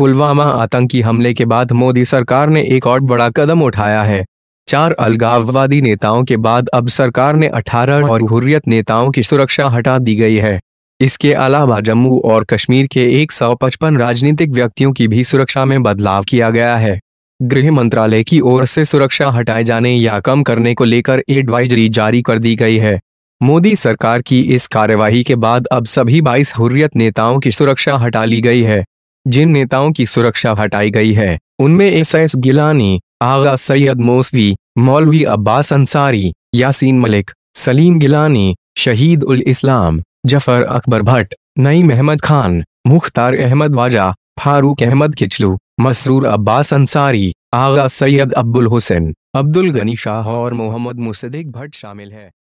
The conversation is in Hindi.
पुलवामा आतंकी हमले के बाद मोदी सरकार ने एक और बड़ा कदम उठाया है चार अलगाववादी नेताओं के बाद अब सरकार ने 18 और हुर्रियत नेताओं की सुरक्षा हटा दी गई है इसके अलावा जम्मू और कश्मीर के 155 राजनीतिक व्यक्तियों की भी सुरक्षा में बदलाव किया गया है गृह मंत्रालय की ओर से सुरक्षा हटाए जाने या कम करने को लेकर एडवाइजरी जारी कर दी गई है मोदी सरकार की इस कार्यवाही के बाद अब सभी 22 हुर्रियत नेताओं की सुरक्षा हटा ली गई है जिन नेताओं की सुरक्षा हटाई गई है उनमें एस एस गिलानी आगा सैयद मोसवी मौलवी अब्बास अंसारी यासीन मलिक सलीम गिलानी शहीद उल इस्लाम जफर अकबर भट्ट नईम अहमद खान मुख्तार अहमद वाजा फारूक अहमद किचलू मसरूर अब्बास अंसारी आगा सैयद अब्दुल हुसैन अब्दुल गनी शाह और मोहम्मद मुसदिक भट्ट शामिल है